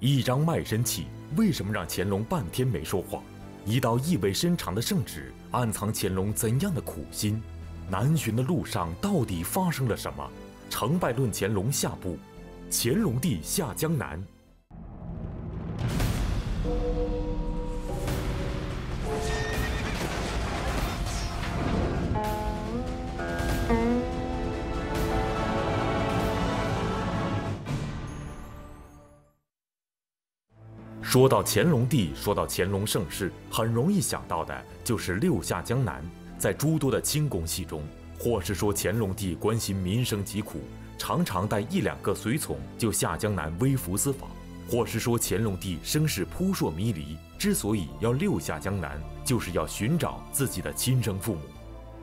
一张卖身契为什么让乾隆半天没说话？一道意味深长的圣旨暗藏乾隆怎样的苦心？南巡的路上到底发生了什么？成败论乾隆下部，乾隆帝下江南。说到乾隆帝，说到乾隆盛世，很容易想到的就是六下江南。在诸多的清宫戏中，或是说乾隆帝关心民生疾苦，常常带一两个随从就下江南微服私访；或是说乾隆帝声势扑朔迷离，之所以要六下江南，就是要寻找自己的亲生父母。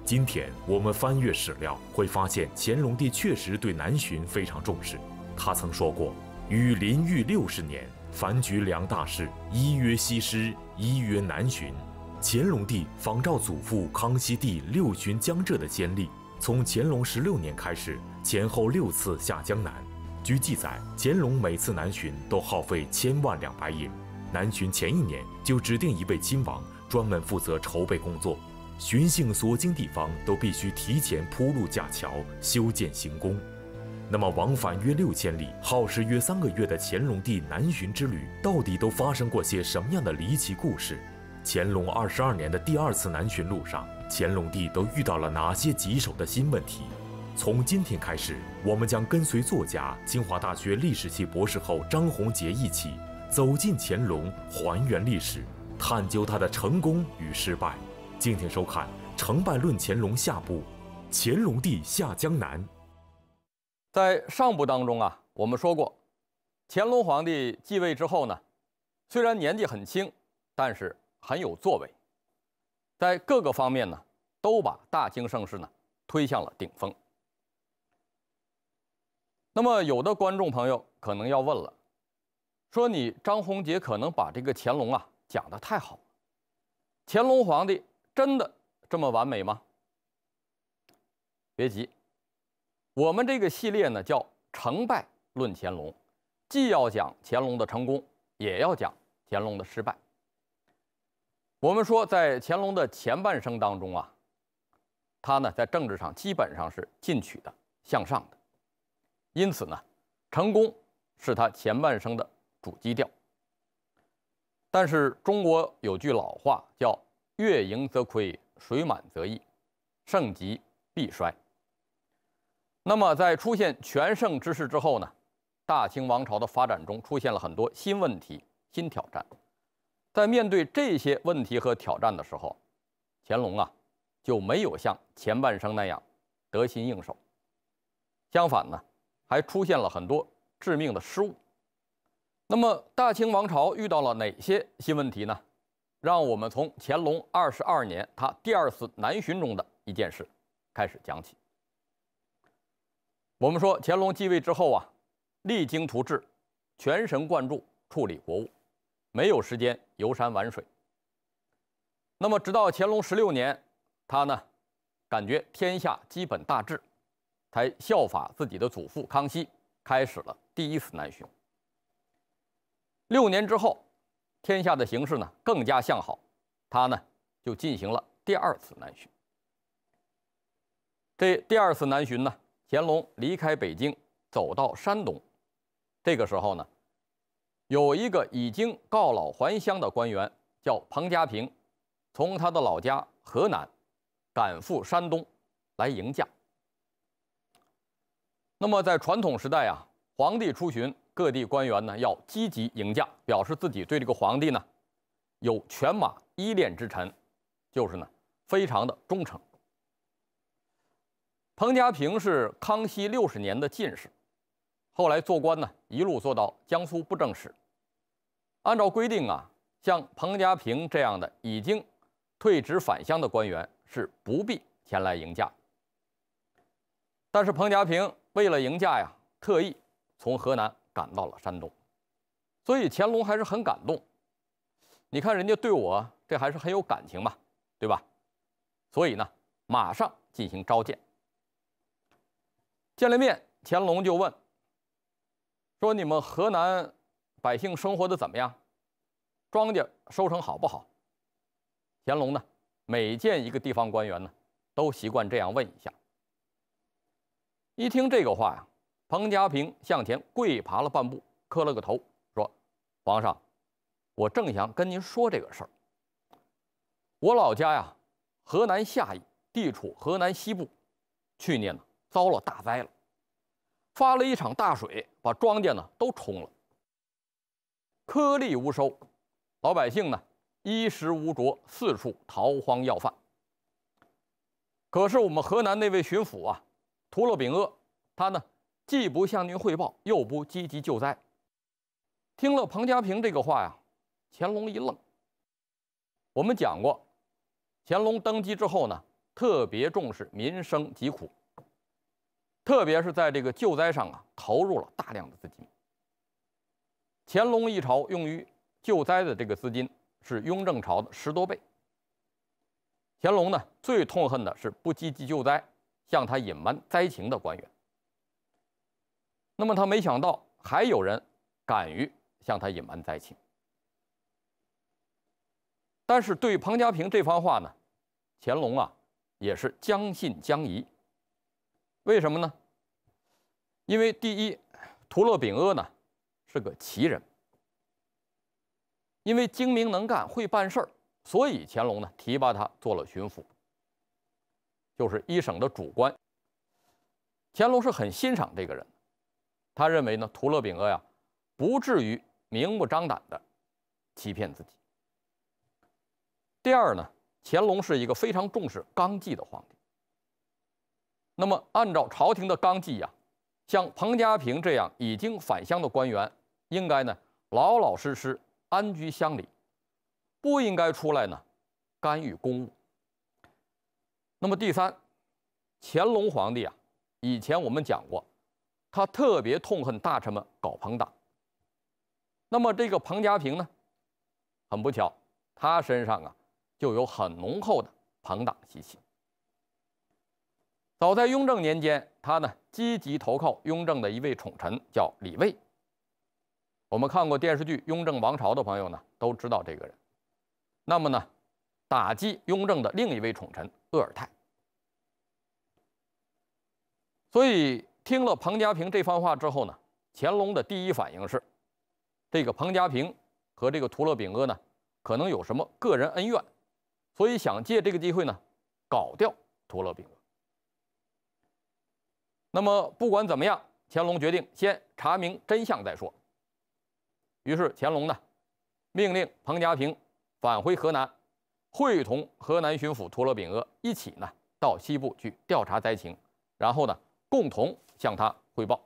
今天我们翻阅史料，会发现乾隆帝确实对南巡非常重视。他曾说过：“与林浴六十年。”凡举两大事，一曰西施，一曰南巡。乾隆帝仿照祖父康熙帝六巡江浙的先例，从乾隆十六年开始，前后六次下江南。据记载，乾隆每次南巡都耗费千万两白银。南巡前一年，就指定一位亲王专门负责筹备工作。巡幸所经地方，都必须提前铺路架桥，修建行宫。那么，往返约六千里、耗时约三个月的乾隆帝南巡之旅，到底都发生过些什么样的离奇故事？乾隆二十二年的第二次南巡路上，乾隆帝都遇到了哪些棘手的新问题？从今天开始，我们将跟随作家、清华大学历史系博士后张宏杰一起走进乾隆，还原历史，探究他的成功与失败。敬请收看《成败论乾隆》下部：乾隆帝下江南。在上部当中啊，我们说过，乾隆皇帝继位之后呢，虽然年纪很轻，但是很有作为，在各个方面呢，都把大清盛世呢推向了顶峰。那么，有的观众朋友可能要问了，说你张宏杰可能把这个乾隆啊讲得太好，乾隆皇帝真的这么完美吗？别急。我们这个系列呢叫《成败论乾隆》，既要讲乾隆的成功，也要讲乾隆的失败。我们说，在乾隆的前半生当中啊，他呢在政治上基本上是进取的、向上的，因此呢，成功是他前半生的主基调。但是中国有句老话叫“月盈则亏，水满则溢，盛极必衰”。那么，在出现全盛之势之后呢，大清王朝的发展中出现了很多新问题、新挑战。在面对这些问题和挑战的时候，乾隆啊就没有像前半生那样得心应手，相反呢，还出现了很多致命的失误。那么，大清王朝遇到了哪些新问题呢？让我们从乾隆二十二年他第二次南巡中的一件事开始讲起。我们说乾隆继位之后啊，励精图治，全神贯注处理国务，没有时间游山玩水。那么，直到乾隆十六年，他呢，感觉天下基本大治，才效法自己的祖父康熙，开始了第一次南巡。六年之后，天下的形势呢更加向好，他呢就进行了第二次南巡。这第二次南巡呢。乾隆离开北京，走到山东，这个时候呢，有一个已经告老还乡的官员叫彭家平，从他的老家河南赶赴山东来迎驾。那么在传统时代啊，皇帝出巡，各地官员呢要积极迎驾，表示自己对这个皇帝呢有犬马依恋之臣，就是呢非常的忠诚。彭家平是康熙六十年的进士，后来做官呢，一路做到江苏布政使。按照规定啊，像彭家平这样的已经退职返乡的官员是不必前来迎驾。但是彭家平为了迎驾呀，特意从河南赶到了山东，所以乾隆还是很感动。你看人家对我这还是很有感情嘛，对吧？所以呢，马上进行召见。见了面，乾隆就问：“说你们河南百姓生活的怎么样？庄稼收成好不好？”乾隆呢，每见一个地方官员呢，都习惯这样问一下。一听这个话呀，彭家平向前跪爬了半步，磕了个头，说：“皇上，我正想跟您说这个事儿。我老家呀，河南夏邑，地处河南西部，去年呢。”遭了大灾了，发了一场大水，把庄稼呢都冲了，颗粒无收，老百姓呢衣食无着，四处逃荒要饭。可是我们河南那位巡抚啊，屠了炳鄂，他呢既不向您汇报，又不积极救灾。听了彭家平这个话呀，乾隆一愣。我们讲过，乾隆登基之后呢，特别重视民生疾苦。特别是在这个救灾上啊，投入了大量的资金。乾隆一朝用于救灾的这个资金是雍正朝的十多倍。乾隆呢最痛恨的是不积极救灾、向他隐瞒灾情的官员。那么他没想到还有人敢于向他隐瞒灾情。但是对彭家平这番话呢，乾隆啊也是将信将疑。为什么呢？因为第一，图勒饼阿呢是个奇人，因为精明能干会办事儿，所以乾隆呢提拔他做了巡抚，就是一省的主官。乾隆是很欣赏这个人，他认为呢图勒饼阿呀不至于明目张胆的欺骗自己。第二呢，乾隆是一个非常重视纲纪的皇帝。那么，按照朝廷的纲纪呀，像彭家平这样已经返乡的官员，应该呢老老实实安居乡里，不应该出来呢干预公务。那么第三，乾隆皇帝啊，以前我们讲过，他特别痛恨大臣们搞朋党。那么这个彭家平呢，很不巧，他身上啊就有很浓厚的朋党习气。早在雍正年间，他呢积极投靠雍正的一位宠臣，叫李卫。我们看过电视剧《雍正王朝》的朋友呢，都知道这个人。那么呢，打击雍正的另一位宠臣鄂尔泰。所以听了彭家平这番话之后呢，乾隆的第一反应是，这个彭家平和这个图勒饼额呢，可能有什么个人恩怨，所以想借这个机会呢，搞掉图勒饼额。那么不管怎么样，乾隆决定先查明真相再说。于是乾隆呢，命令彭家平返回河南，会同河南巡抚图勒秉鄂一起呢，到西部去调查灾情，然后呢，共同向他汇报。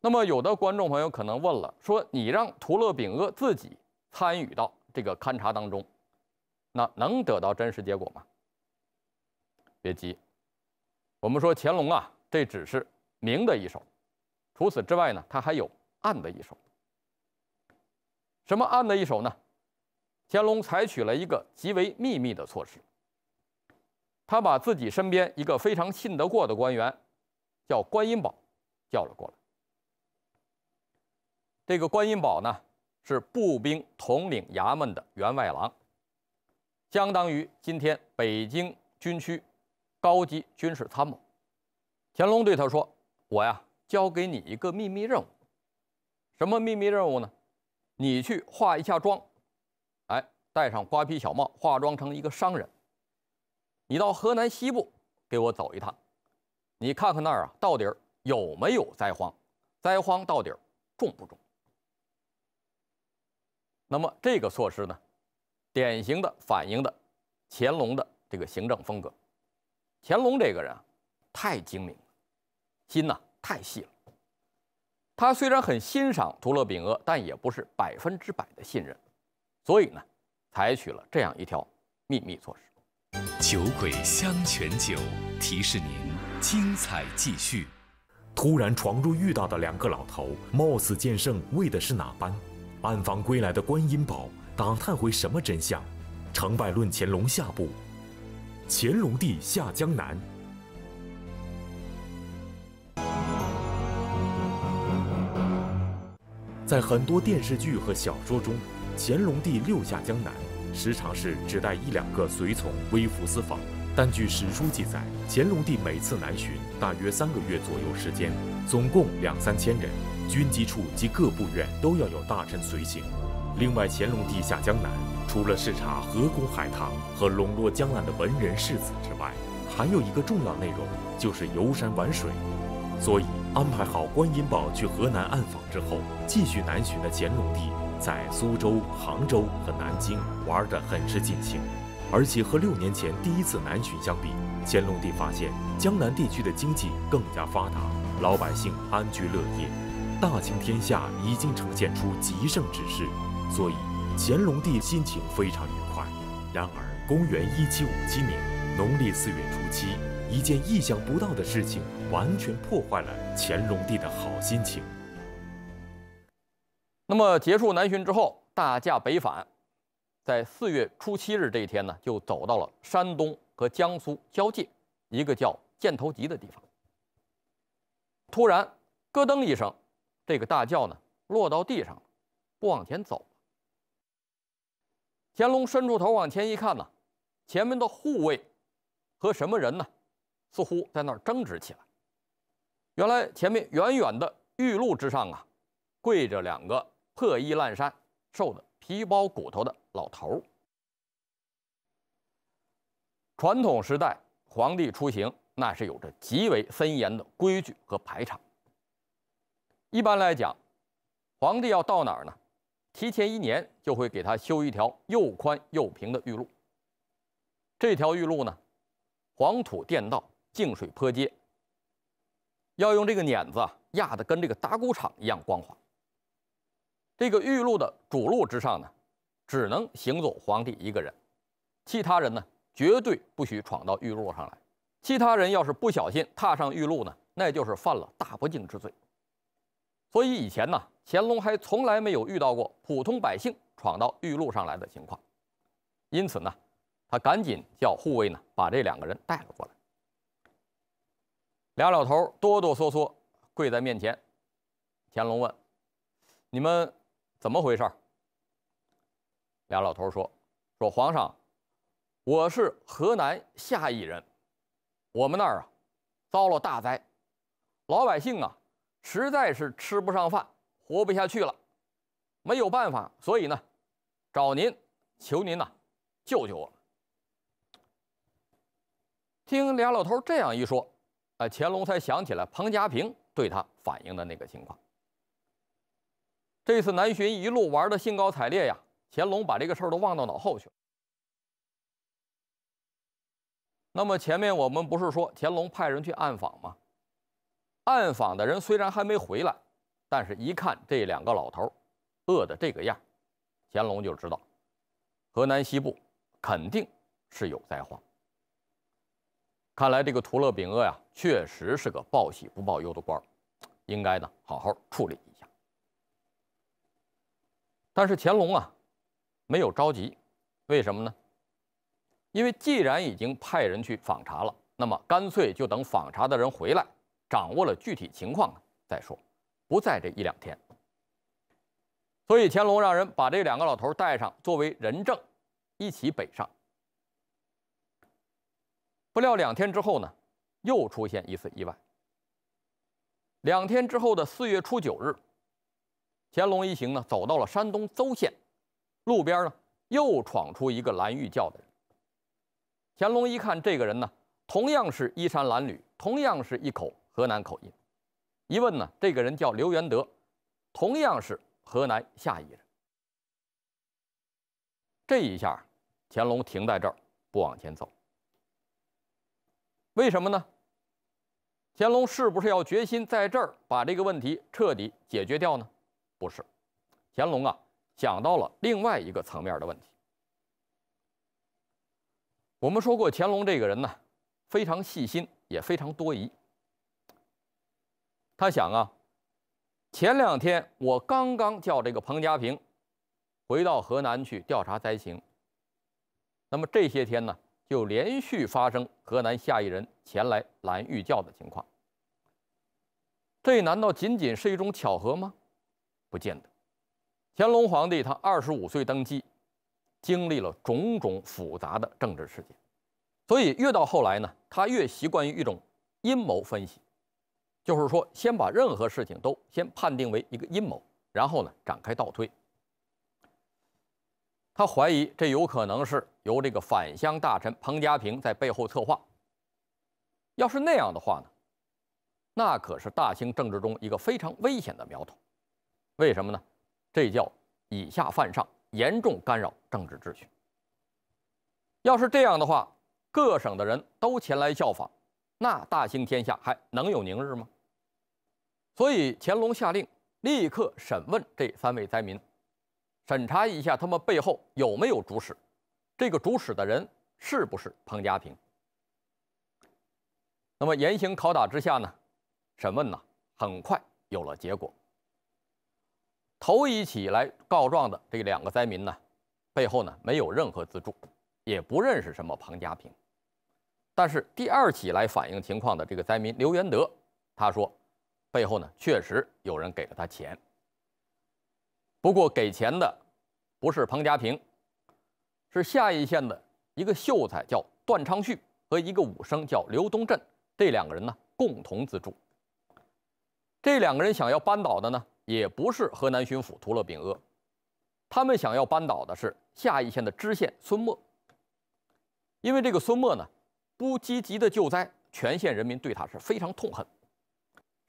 那么有的观众朋友可能问了，说你让图勒秉鄂自己参与到这个勘察当中，那能得到真实结果吗？别急。我们说乾隆啊，这只是明的一手，除此之外呢，他还有暗的一手。什么暗的一手呢？乾隆采取了一个极为秘密的措施，他把自己身边一个非常信得过的官员，叫观音宝，叫了过来。这个观音宝呢，是步兵统领衙门的员外郎，相当于今天北京军区。高级军事参谋，乾隆对他说：“我呀，交给你一个秘密任务。什么秘密任务呢？你去化一下妆，哎，戴上瓜皮小帽，化妆成一个商人。你到河南西部给我走一趟，你看看那儿啊到底有没有灾荒，灾荒到底重不重。”那么这个措施呢，典型的反映的乾隆的这个行政风格。乾隆这个人太精明了，心呐太细了。他虽然很欣赏图勒秉额，但也不是百分之百的信任，所以呢，采取了这样一条秘密措施。酒鬼香泉酒提示您：精彩继续。突然闯入遇到的两个老头，冒死剑圣为的是哪般？暗访归来的观音宝，打探回什么真相？成败论乾隆下部。乾隆帝下江南，在很多电视剧和小说中，乾隆帝六下江南，时常是只带一两个随从微服私访。但据史书记载，乾隆帝每次南巡大约三个月左右时间，总共两三千人，军机处及各部院都要有大臣随行。另外，乾隆帝下江南。除了视察河工、海棠和笼络江南的文人世子之外，还有一个重要内容就是游山玩水。所以安排好观音宝去河南暗访之后，继续南巡的乾隆帝在苏州、杭州和南京玩得很是尽兴。而且和六年前第一次南巡相比，乾隆帝发现江南地区的经济更加发达，老百姓安居乐业，大清天下已经呈现出极盛之势。所以。乾隆帝心情非常愉快。然而，公元一七五七年农历四月初七，一件意想不到的事情完全破坏了乾隆帝的好心情。那么，结束南巡之后，大驾北返，在四月初七日这一天呢，就走到了山东和江苏交界一个叫箭头集的地方。突然，咯噔一声，这个大轿呢落到地上，不往前走。乾隆伸出头往前一看呢，前面的护卫和什么人呢？似乎在那儿争执起来。原来前面远远的玉路之上啊，跪着两个破衣烂衫、瘦的皮包骨头的老头儿。传统时代，皇帝出行那是有着极为森严的规矩和排场。一般来讲，皇帝要到哪儿呢？提前一年就会给他修一条又宽又平的御路。这条御路呢，黄土垫道，净水坡街，要用这个碾子啊压得跟这个打谷场一样光滑。这个御路的主路之上呢，只能行走皇帝一个人，其他人呢绝对不许闯到御路上来。其他人要是不小心踏上御路呢，那就是犯了大不敬之罪。所以以前呢。乾隆还从来没有遇到过普通百姓闯到御路上来的情况，因此呢，他赶紧叫护卫呢把这两个人带了过来。俩老头哆哆嗦嗦跪在面前，乾隆问：“你们怎么回事？”俩老头说：“说皇上，我是河南夏邑人，我们那儿啊遭了大灾，老百姓啊实在是吃不上饭。”活不下去了，没有办法，所以呢，找您，求您呐，救救我。听俩老头这样一说，啊，乾隆才想起来彭家平对他反映的那个情况。这次南巡一路玩的兴高采烈呀，乾隆把这个事儿都忘到脑后去。了。那么前面我们不是说乾隆派人去暗访吗？暗访的人虽然还没回来。但是，一看这两个老头饿的这个样，乾隆就知道，河南西部肯定是有灾荒。看来这个图勒饼鄂呀，确实是个报喜不报忧的官应该呢好好处理一下。但是乾隆啊，没有着急，为什么呢？因为既然已经派人去访查了，那么干脆就等访查的人回来，掌握了具体情况再说。不在这一两天，所以乾隆让人把这两个老头带上，作为人证，一起北上。不料两天之后呢，又出现一次意外。两天之后的四月初九日，乾隆一行呢走到了山东邹县，路边呢又闯出一个蓝玉教的人。乾隆一看，这个人呢同样是衣衫褴褛，同样是一口河南口音。一问呢，这个人叫刘元德，同样是河南夏邑人。这一下，乾隆停在这儿不往前走，为什么呢？乾隆是不是要决心在这儿把这个问题彻底解决掉呢？不是，乾隆啊想到了另外一个层面的问题。我们说过，乾隆这个人呢，非常细心，也非常多疑。他想啊，前两天我刚刚叫这个彭家平回到河南去调查灾情，那么这些天呢，就连续发生河南下一人前来拦御教的情况，这难道仅仅是一种巧合吗？不见得。乾隆皇帝他二十五岁登基，经历了种种复杂的政治事件，所以越到后来呢，他越习惯于一种阴谋分析。就是说，先把任何事情都先判定为一个阴谋，然后呢展开倒推。他怀疑这有可能是由这个返乡大臣彭家平在背后策划。要是那样的话呢，那可是大清政治中一个非常危险的苗头。为什么呢？这叫以下犯上，严重干扰政治秩序。要是这样的话，各省的人都前来效仿，那大清天下还能有宁日吗？所以，乾隆下令立刻审问这三位灾民，审查一下他们背后有没有主使，这个主使的人是不是彭家平？那么严刑拷打之下呢，审问呢，很快有了结果。头一起来告状的这两个灾民呢，背后呢没有任何资助，也不认识什么彭家平。但是第二起来反映情况的这个灾民刘元德，他说。背后呢，确实有人给了他钱。不过给钱的不是彭家平，是夏邑县的一个秀才叫段昌旭和一个武生叫刘东镇，这两个人呢共同资助。这两个人想要扳倒的呢，也不是河南巡抚图勒秉鄂，他们想要扳倒的是夏邑县的知县孙墨。因为这个孙墨呢不积极的救灾，全县人民对他是非常痛恨。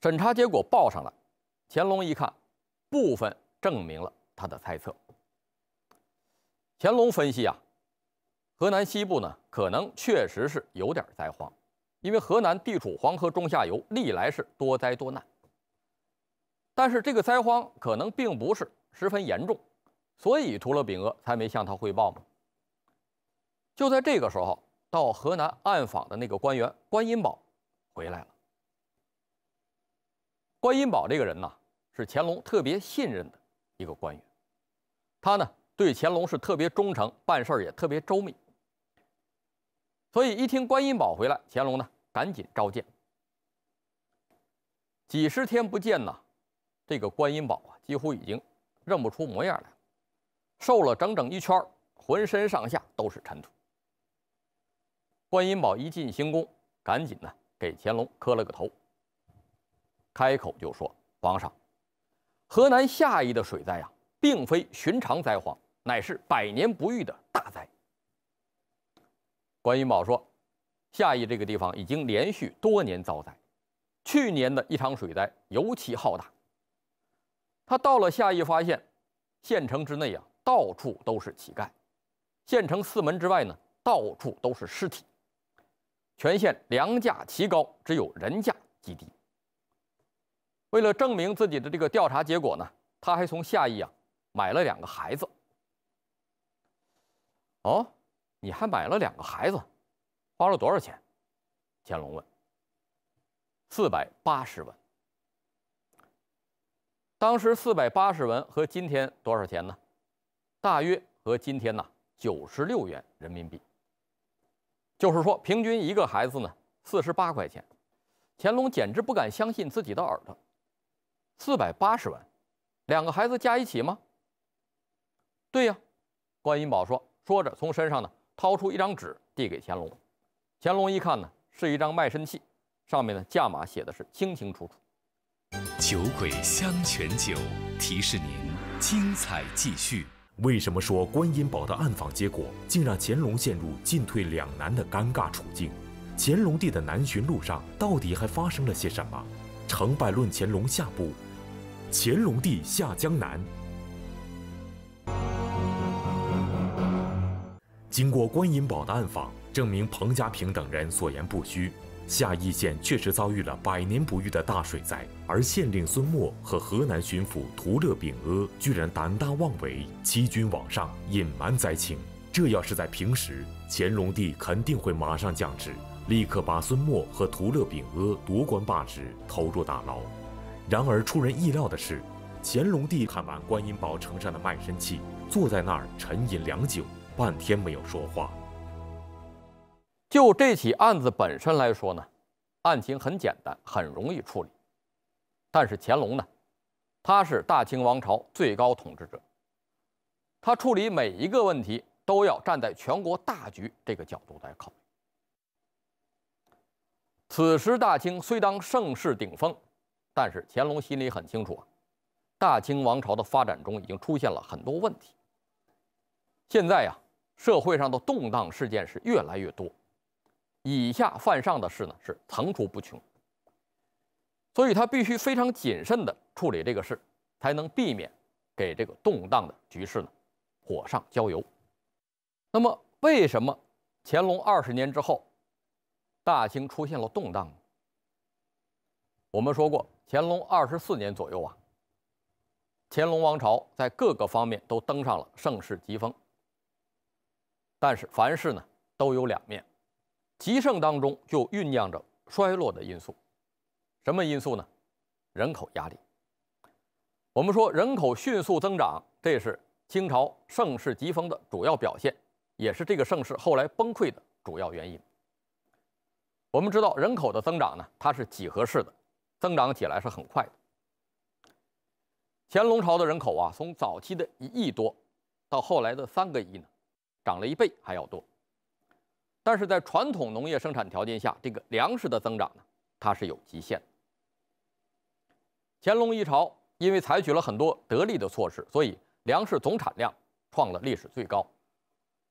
审查结果报上来，乾隆一看，部分证明了他的猜测。乾隆分析啊，河南西部呢，可能确实是有点灾荒，因为河南地处黄河中下游，历来是多灾多难。但是这个灾荒可能并不是十分严重，所以除了秉额，才没向他汇报嘛。就在这个时候，到河南暗访的那个官员关音宝回来了。观音宝这个人呢，是乾隆特别信任的一个官员，他呢对乾隆是特别忠诚，办事也特别周密。所以一听观音宝回来，乾隆呢赶紧召见。几十天不见呐，这个观音宝啊几乎已经认不出模样来，瘦了整整一圈浑身上下都是尘土。观音宝一进行宫，赶紧呢给乾隆磕了个头。开口就说：“皇上，河南夏邑的水灾啊，并非寻常灾荒，乃是百年不遇的大灾。”关云宝说：“夏邑这个地方已经连续多年遭灾，去年的一场水灾尤其浩大。他到了夏邑，发现县城之内啊，到处都是乞丐；县城四门之外呢，到处都是尸体。全县粮价奇高，只有人价极低。”为了证明自己的这个调查结果呢，他还从夏邑啊买了两个孩子。哦，你还买了两个孩子，花了多少钱？乾隆问。四百八十文。当时四百八十文和今天多少钱呢？大约和今天呢九十六元人民币。就是说，平均一个孩子呢四十八块钱。乾隆简直不敢相信自己的耳朵。四百八十万，两个孩子加一起吗？对呀，观音宝说，说着从身上呢掏出一张纸递给乾隆，乾隆一看呢是一张卖身契，上面的价码写的是清清楚楚。酒鬼香泉酒提示您：精彩继续。为什么说观音宝的暗访结果竟让乾隆陷入进退两难的尴尬处境？乾隆帝的南巡路上到底还发生了些什么？成败论乾隆下部。乾隆帝下江南，经过观音堡的暗访，证明彭家平等人所言不虚。夏邑县确实遭遇了百年不遇的大水灾，而县令孙默和河南巡抚图勒秉阿居然胆大妄为，欺君罔上，隐瞒灾情。这要是在平时，乾隆帝肯定会马上降旨，立刻把孙默和图勒秉阿夺官罢职，投入大牢。然而出人意料的是，乾隆帝看完观音宝城上的卖身契，坐在那儿沉吟良久，半天没有说话。就这起案子本身来说呢，案情很简单，很容易处理。但是乾隆呢，他是大清王朝最高统治者，他处理每一个问题都要站在全国大局这个角度来考虑。此时大清虽当盛世顶峰。但是乾隆心里很清楚啊，大清王朝的发展中已经出现了很多问题。现在呀，社会上的动荡事件是越来越多，以下犯上的事呢是层出不穷。所以他必须非常谨慎的处理这个事，才能避免给这个动荡的局势呢火上浇油。那么为什么乾隆二十年之后，大清出现了动荡呢？我们说过。乾隆二十四年左右啊，乾隆王朝在各个方面都登上了盛世疾风。但是凡事呢都有两面，极盛当中就酝酿着衰落的因素。什么因素呢？人口压力。我们说人口迅速增长，这是清朝盛世疾风的主要表现，也是这个盛世后来崩溃的主要原因。我们知道人口的增长呢，它是几何式的。增长起来是很快的。乾隆朝的人口啊，从早期的一亿多，到后来的三个亿呢，涨了一倍还要多。但是在传统农业生产条件下，这个粮食的增长呢，它是有极限的。乾隆一朝因为采取了很多得力的措施，所以粮食总产量创了历史最高，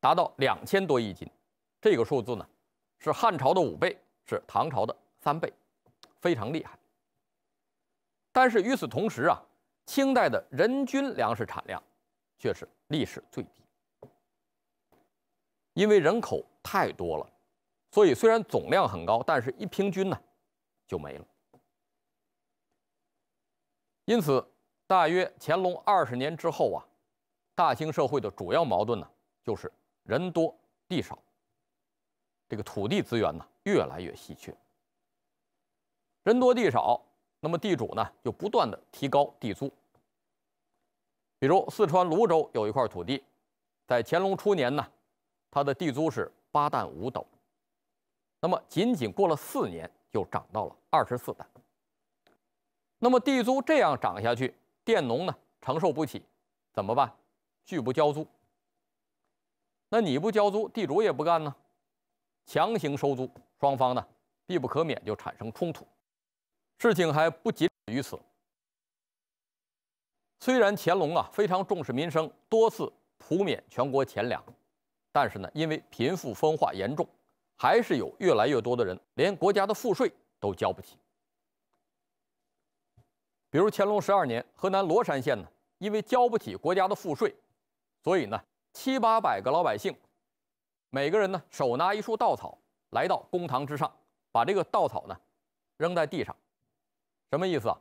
达到两千多亿斤。这个数字呢，是汉朝的五倍，是唐朝的三倍，非常厉害。但是与此同时啊，清代的人均粮食产量却是历史最低，因为人口太多了，所以虽然总量很高，但是一平均呢就没了。因此，大约乾隆二十年之后啊，大清社会的主要矛盾呢就是人多地少，这个土地资源呢越来越稀缺，人多地少。那么地主呢，就不断的提高地租。比如四川泸州有一块土地，在乾隆初年呢，它的地租是八担五斗，那么仅仅过了四年，就涨到了二十四担。那么地租这样涨下去，佃农呢承受不起，怎么办？拒不交租。那你不交租，地主也不干呢，强行收租，双方呢必不可免就产生冲突。事情还不仅于此。虽然乾隆啊非常重视民生，多次普免全国钱粮，但是呢，因为贫富分化严重，还是有越来越多的人连国家的赋税都交不起。比如乾隆十二年，河南罗山县呢，因为交不起国家的赋税，所以呢，七八百个老百姓，每个人呢手拿一束稻草，来到公堂之上，把这个稻草呢扔在地上。什么意思啊？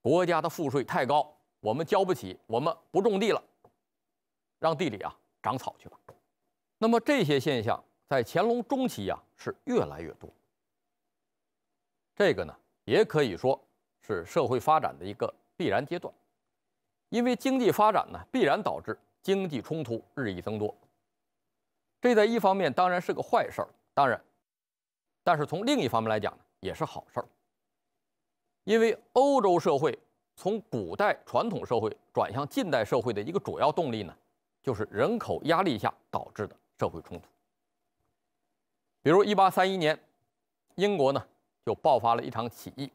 国家的赋税太高，我们交不起，我们不种地了，让地里啊长草去吧。那么这些现象在乾隆中期呀是越来越多。这个呢也可以说是社会发展的一个必然阶段，因为经济发展呢必然导致经济冲突日益增多。这在一方面当然是个坏事儿，当然，但是从另一方面来讲呢也是好事儿。因为欧洲社会从古代传统社会转向近代社会的一个主要动力呢，就是人口压力下导致的社会冲突。比如，1831年，英国呢就爆发了一场起义。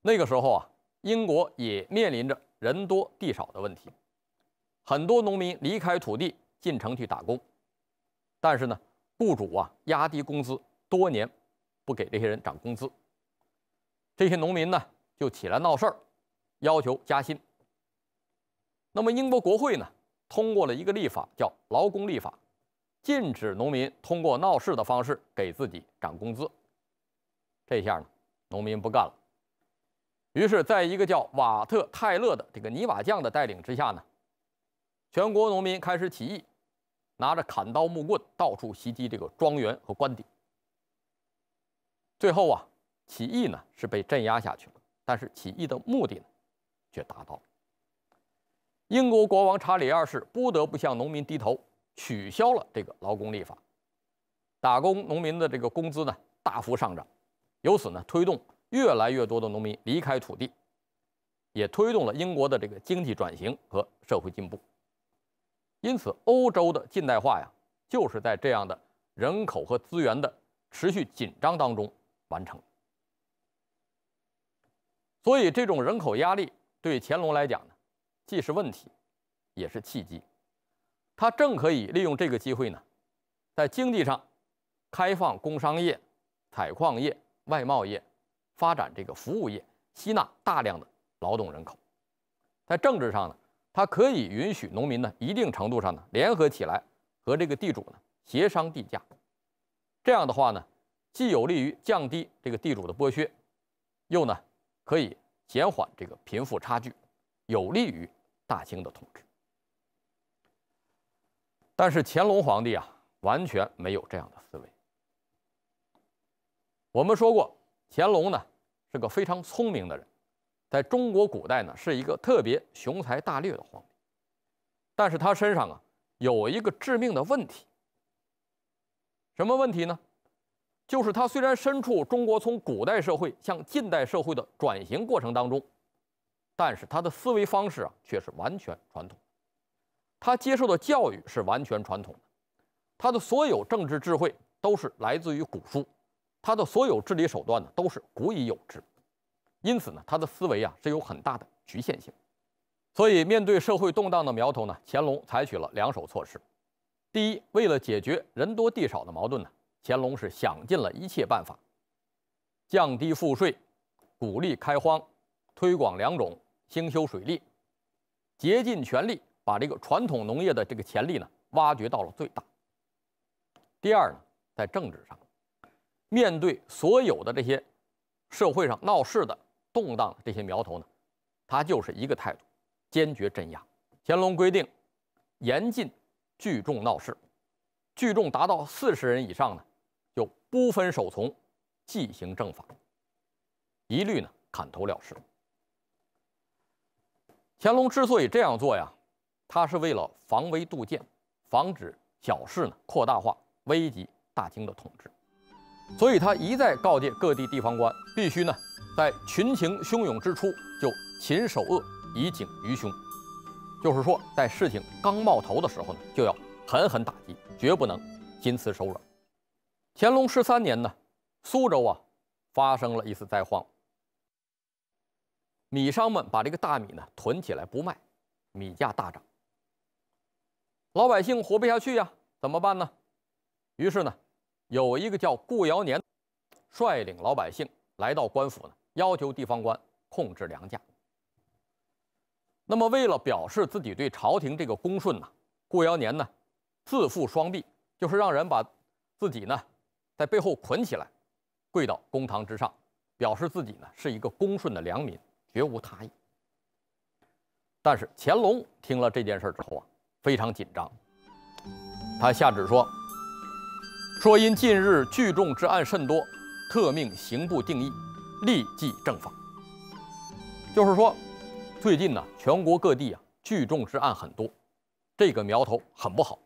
那个时候啊，英国也面临着人多地少的问题，很多农民离开土地进城去打工，但是呢，雇主啊压低工资，多年不给这些人涨工资。这些农民呢，就起来闹事儿，要求加薪。那么英国国会呢，通过了一个立法，叫劳工立法，禁止农民通过闹事的方式给自己涨工资。这下呢，农民不干了。于是，在一个叫瓦特·泰勒的这个泥瓦匠的带领之下呢，全国农民开始起义，拿着砍刀、木棍，到处袭击这个庄园和官邸。最后啊。起义呢是被镇压下去了，但是起义的目的呢，却达到了。英国国王查理二世不得不向农民低头，取消了这个劳工立法，打工农民的这个工资呢大幅上涨，由此呢推动越来越多的农民离开土地，也推动了英国的这个经济转型和社会进步。因此，欧洲的近代化呀，就是在这样的人口和资源的持续紧张当中完成。所以，这种人口压力对乾隆来讲呢，既是问题，也是契机。他正可以利用这个机会呢，在经济上，开放工商业、采矿业、外贸业，发展这个服务业，吸纳大量的劳动人口。在政治上呢，他可以允许农民呢，一定程度上呢，联合起来和这个地主呢协商地价。这样的话呢，既有利于降低这个地主的剥削，又呢。可以减缓这个贫富差距，有利于大清的统治。但是乾隆皇帝啊，完全没有这样的思维。我们说过，乾隆呢是个非常聪明的人，在中国古代呢是一个特别雄才大略的皇帝。但是他身上啊有一个致命的问题。什么问题呢？就是他虽然身处中国从古代社会向近代社会的转型过程当中，但是他的思维方式啊却是完全传统，他接受的教育是完全传统的，他的所有政治智慧都是来自于古书，他的所有治理手段呢都是古已有之，因此呢他的思维啊是有很大的局限性，所以面对社会动荡的苗头呢，乾隆采取了两手措施，第一为了解决人多地少的矛盾呢。乾隆是想尽了一切办法，降低赋税，鼓励开荒，推广良种，兴修水利，竭尽全力把这个传统农业的这个潜力呢挖掘到了最大。第二呢，在政治上，面对所有的这些社会上闹事的动荡的这些苗头呢，他就是一个态度，坚决镇压。乾隆规定，严禁聚众闹事，聚众达到四十人以上呢。就不分首从，即行正法，一律呢砍头了事。乾隆之所以这样做呀，他是为了防微杜渐，防止小事呢扩大化，危及大清的统治。所以，他一再告诫各地地方官，必须呢在群情汹涌之初，就擒首恶，以警于凶。就是说，在事情刚冒头的时候呢，就要狠狠打击，绝不能心慈手软。乾隆十三年呢，苏州啊，发生了一次灾荒。米商们把这个大米呢囤起来不卖，米价大涨。老百姓活不下去呀，怎么办呢？于是呢，有一个叫顾瑶年，率领老百姓来到官府呢，要求地方官控制粮价。那么为了表示自己对朝廷这个恭顺呢，顾瑶年呢，自缚双臂，就是让人把自己呢。在背后捆起来，跪到公堂之上，表示自己呢是一个恭顺的良民，绝无他意。但是乾隆听了这件事之后啊，非常紧张，他下旨说：“说因近日聚众之案甚多，特命刑部定义，立即正法。”就是说，最近呢，全国各地啊聚众之案很多，这个苗头很不好，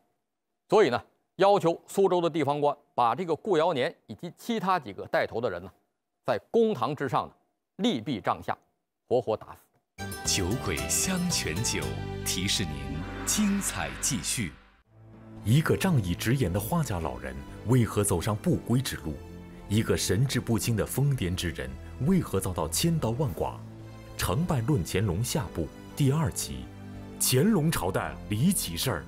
所以呢，要求苏州的地方官。把这个顾瑶年以及其他几个带头的人呢，在公堂之上呢，立弊帐下，活活打死。酒鬼香泉酒提示您：精彩继续。一个仗义直言的花甲老人，为何走上不归之路？一个神志不清的疯癫之人，为何遭到千刀万剐？成败论乾隆下部第二集：乾隆朝的离奇事儿。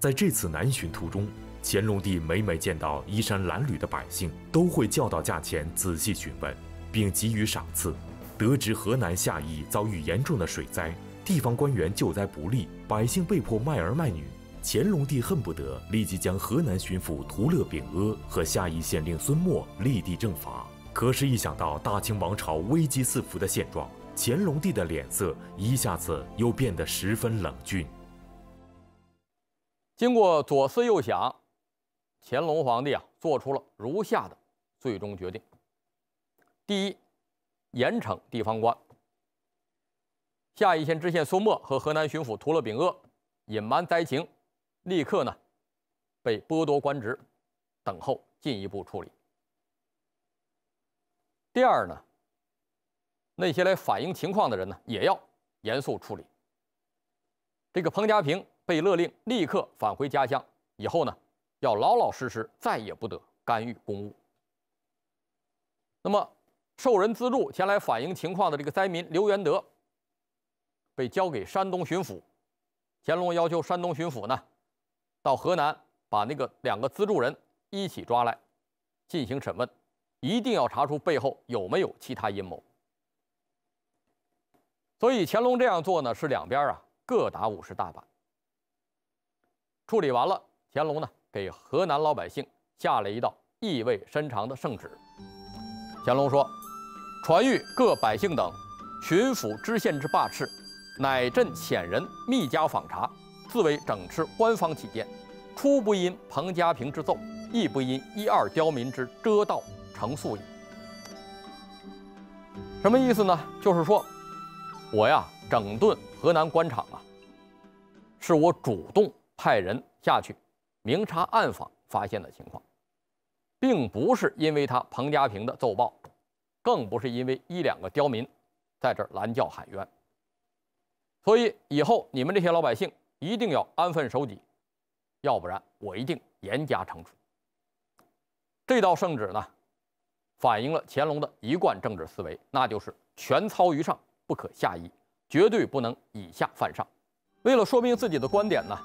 在这次南巡途中，乾隆帝每每见到衣衫褴褛的百姓，都会叫到驾前仔细询问，并给予赏赐。得知河南夏邑遭遇严重的水灾，地方官员救灾不力，百姓被迫卖儿卖女，乾隆帝恨不得立即将河南巡抚图勒秉阿和夏邑县令孙默立地正法。可是，一想到大清王朝危机四伏的现状，乾隆帝的脸色一下子又变得十分冷峻。经过左思右想，乾隆皇帝啊做出了如下的最终决定：第一，严惩地方官。夏邑县知县苏墨和河南巡抚图勒秉鄂隐瞒灾情，立刻呢被剥夺官职，等候进一步处理。第二呢，那些来反映情况的人呢也要严肃处理。这个彭家平被勒令立刻返回家乡，以后呢，要老老实实，再也不得干预公务。那么，受人资助前来反映情况的这个灾民刘元德，被交给山东巡抚。乾隆要求山东巡抚呢，到河南把那个两个资助人一起抓来，进行审问，一定要查出背后有没有其他阴谋。所以，乾隆这样做呢，是两边啊各打五十大板。处理完了，乾隆呢给河南老百姓下了一道意味深长的圣旨。乾隆说：“传谕各百姓等，巡抚知县之罢斥，乃朕遣人密加访查，自为整治官方起见，初不因彭家坪之奏，亦不因一二刁民之遮道成诉矣。”什么意思呢？就是说我呀整顿河南官场啊，是我主动。派人下去，明察暗访，发现的情况，并不是因为他彭家平的奏报，更不是因为一两个刁民在这儿拦轿喊冤。所以以后你们这些老百姓一定要安分守己，要不然我一定严加惩处。这道圣旨呢，反映了乾隆的一贯政治思维，那就是权操于上，不可下移，绝对不能以下犯上。为了说明自己的观点呢。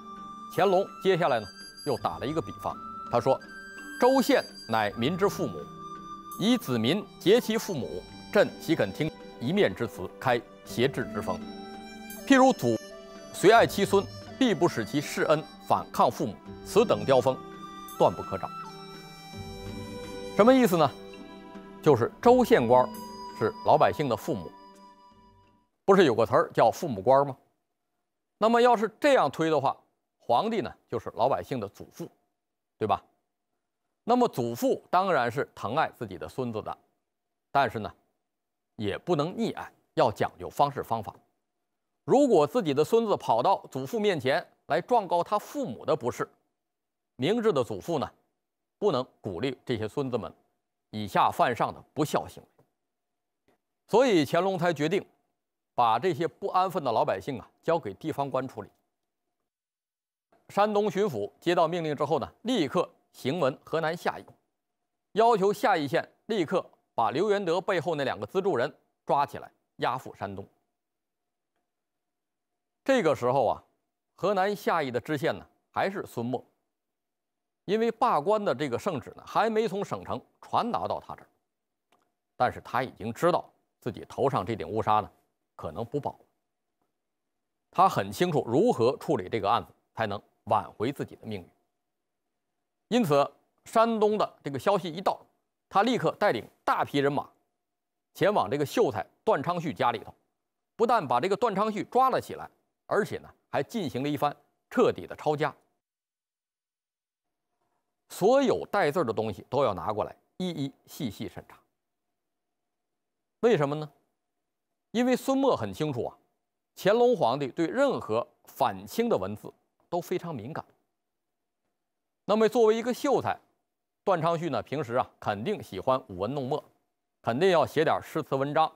乾隆接下来呢，又打了一个比方，他说：“州县乃民之父母，以子民结其父母，朕岂肯听一面之词，开邪制之风？譬如祖虽爱其孙，必不使其世恩反抗父母，此等刁风，断不可长。”什么意思呢？就是州县官是老百姓的父母，不是有个词儿叫父母官吗？那么要是这样推的话。皇帝呢，就是老百姓的祖父，对吧？那么祖父当然是疼爱自己的孙子的，但是呢，也不能溺爱，要讲究方式方法。如果自己的孙子跑到祖父面前来状告他父母的不是，明智的祖父呢，不能鼓励这些孙子们以下犯上的不孝行为。所以乾隆才决定把这些不安分的老百姓啊，交给地方官处理。山东巡抚接到命令之后呢，立刻行文河南夏邑，要求夏邑县立刻把刘元德背后那两个资助人抓起来，押赴山东。这个时候啊，河南夏邑的知县呢，还是孙墨，因为罢官的这个圣旨呢，还没从省城传达到他这儿，但是他已经知道自己头上这顶乌纱呢，可能不保他很清楚如何处理这个案子才能。挽回自己的命运，因此山东的这个消息一到，他立刻带领大批人马前往这个秀才段昌旭家里头，不但把这个段昌旭抓了起来，而且呢还进行了一番彻底的抄家，所有带字的东西都要拿过来一一细细审查。为什么呢？因为孙默很清楚啊，乾隆皇帝对任何反清的文字。都非常敏感。那么，作为一个秀才，段昌旭呢，平时啊，肯定喜欢舞文弄墨，肯定要写点诗词文章，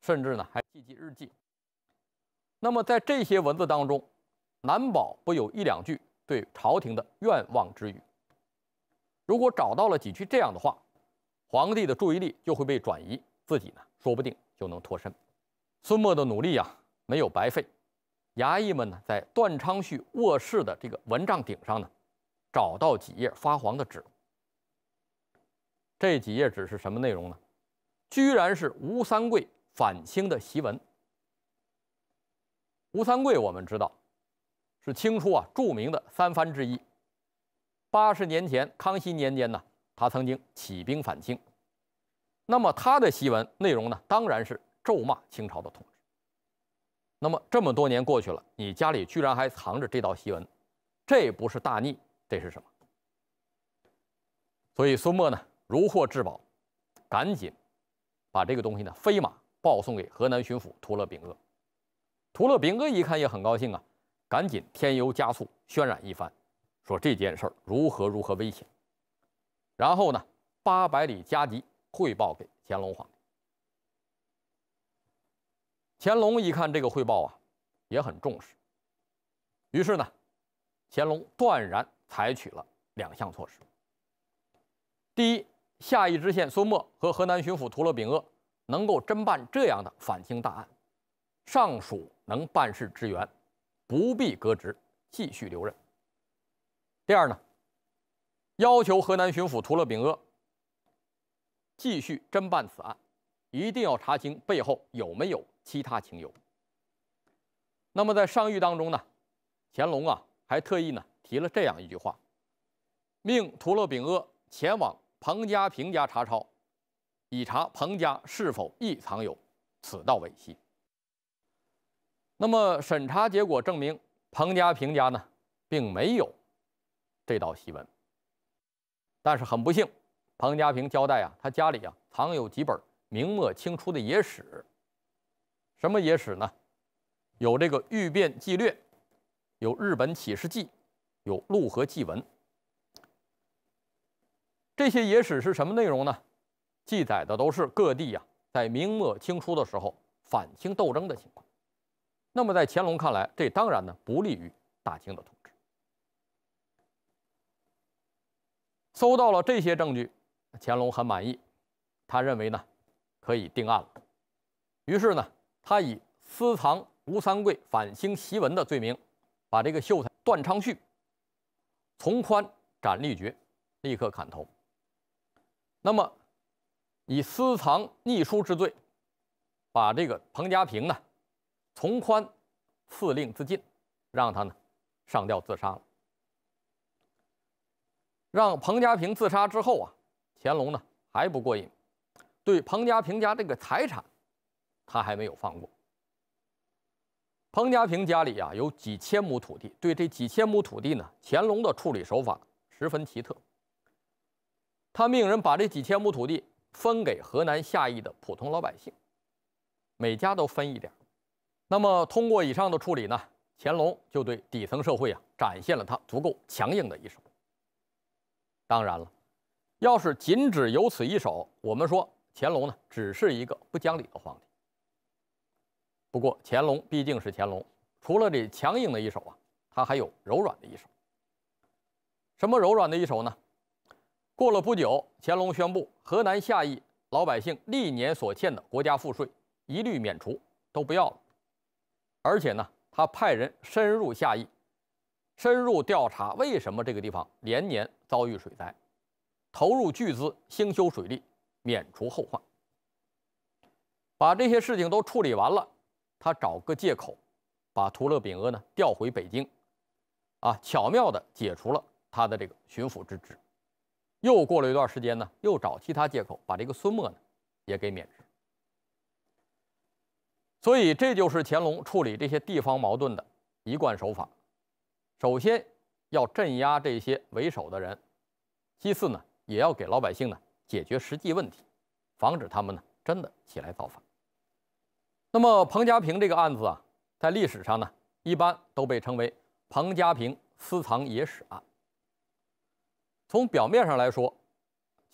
甚至呢，还记记日记。那么，在这些文字当中，难保不有一两句对朝廷的愿望之语。如果找到了几句这样的话，皇帝的注意力就会被转移，自己呢，说不定就能脱身。孙默的努力呀，没有白费。衙役们呢，在段昌绪卧室的这个蚊帐顶上呢，找到几页发黄的纸。这几页纸是什么内容呢？居然是吴三桂反清的檄文。吴三桂，我们知道，是清初啊著名的三藩之一。八十年前，康熙年间呢，他曾经起兵反清。那么他的檄文内容呢，当然是咒骂清朝的统治。那么这么多年过去了，你家里居然还藏着这道檄文，这不是大逆，这是什么？所以孙默呢如获至宝，赶紧把这个东西呢飞马报送给河南巡抚图勒秉鄂。图勒秉鄂一看也很高兴啊，赶紧添油加醋渲染一番，说这件事儿如何如何危险，然后呢八百里加急汇报给乾隆皇帝。乾隆一看这个汇报啊，也很重视。于是呢，乾隆断然采取了两项措施：第一，下邑知县孙默和河南巡抚图勒丙鄂能够侦办这样的反清大案，尚属能办事之员，不必革职，继续留任；第二呢，要求河南巡抚图勒丙鄂继续侦办此案，一定要查清背后有没有。其他情由。那么在上谕当中呢，乾隆啊还特意呢提了这样一句话，命图勒丙鄂前往彭家平家查抄，以查彭家是否亦藏有此道伪信。那么审查结果证明，彭家平家呢并没有这道檄文。但是很不幸，彭家平交代啊，他家里啊藏有几本明末清初的野史。什么野史呢？有这个《欲变纪略》，有《日本起事记》，有《陆河纪文》。这些野史是什么内容呢？记载的都是各地呀，在明末清初的时候反清斗争的情况。那么在乾隆看来，这当然呢不利于大清的统治。搜到了这些证据，乾隆很满意，他认为呢可以定案了。于是呢。他以私藏吴三桂反清檄文的罪名，把这个秀才段昌旭从宽斩立决，立刻砍头。那么，以私藏逆书之罪，把这个彭家平呢，从宽赐令自尽，让他呢上吊自杀了。让彭家平自杀之后啊，乾隆呢还不过瘾，对彭家平家这个财产。他还没有放过。彭家平家里啊有几千亩土地，对这几千亩土地呢，乾隆的处理手法十分奇特。他命人把这几千亩土地分给河南下邑的普通老百姓，每家都分一点。那么通过以上的处理呢，乾隆就对底层社会啊展现了他足够强硬的一手。当然了，要是仅止有此一手，我们说乾隆呢只是一个不讲理的皇帝。不过乾隆毕竟是乾隆，除了这强硬的一手啊，他还有柔软的一手。什么柔软的一手呢？过了不久，乾隆宣布河南夏邑老百姓历年所欠的国家赋税一律免除，都不要了。而且呢，他派人深入夏邑，深入调查为什么这个地方连年遭遇水灾，投入巨资兴修水利，免除后患。把这些事情都处理完了。他找个借口，把图勒饼额呢调回北京，啊，巧妙的解除了他的这个巡抚之职。又过了一段时间呢，又找其他借口把这个孙默呢也给免职。所以这就是乾隆处理这些地方矛盾的一贯手法：，首先要镇压这些为首的人，其次呢，也要给老百姓呢解决实际问题，防止他们呢真的起来造反。那么彭家平这个案子啊，在历史上呢，一般都被称为彭家平私藏野史案。从表面上来说，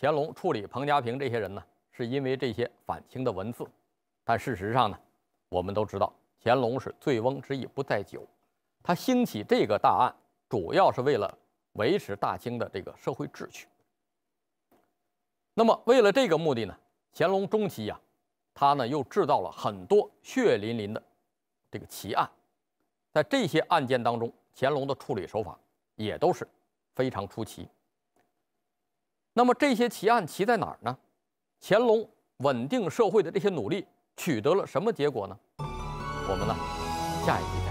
乾隆处理彭家平这些人呢，是因为这些反清的文字。但事实上呢，我们都知道，乾隆是醉翁之意不在酒，他兴起这个大案，主要是为了维持大清的这个社会秩序。那么，为了这个目的呢，乾隆中期呀。他呢又制造了很多血淋淋的这个奇案，在这些案件当中，乾隆的处理手法也都是非常出奇。那么这些奇案奇在哪儿呢？乾隆稳定社会的这些努力取得了什么结果呢？我们呢下一集。